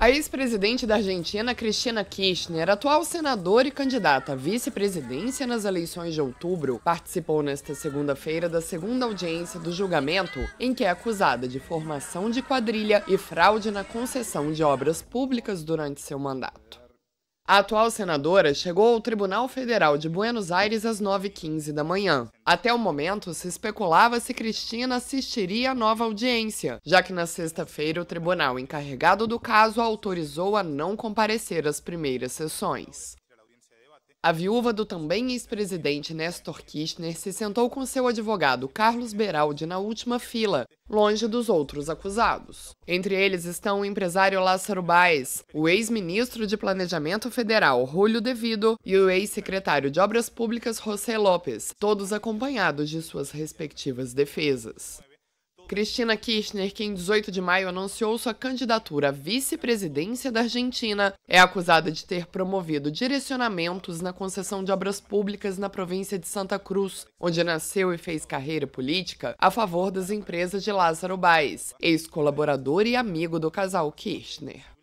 A ex-presidente da Argentina, Cristina Kirchner, atual senadora e candidata à vice-presidência nas eleições de outubro, participou nesta segunda-feira da segunda audiência do julgamento, em que é acusada de formação de quadrilha e fraude na concessão de obras públicas durante seu mandato. A atual senadora chegou ao Tribunal Federal de Buenos Aires às 9h15 da manhã. Até o momento, se especulava se Cristina assistiria à nova audiência, já que na sexta-feira o tribunal encarregado do caso autorizou a não comparecer às primeiras sessões. A viúva do também ex-presidente Nestor Kirchner se sentou com seu advogado Carlos Beraldi na última fila, longe dos outros acusados. Entre eles estão o empresário Lázaro Baes, o ex-ministro de Planejamento Federal Rúlio Devido e o ex-secretário de Obras Públicas José Lopes, todos acompanhados de suas respectivas defesas. Cristina Kirchner, que em 18 de maio anunciou sua candidatura à vice-presidência da Argentina, é acusada de ter promovido direcionamentos na concessão de obras públicas na província de Santa Cruz, onde nasceu e fez carreira política a favor das empresas de Lázaro Baez, ex-colaborador e amigo do casal Kirchner.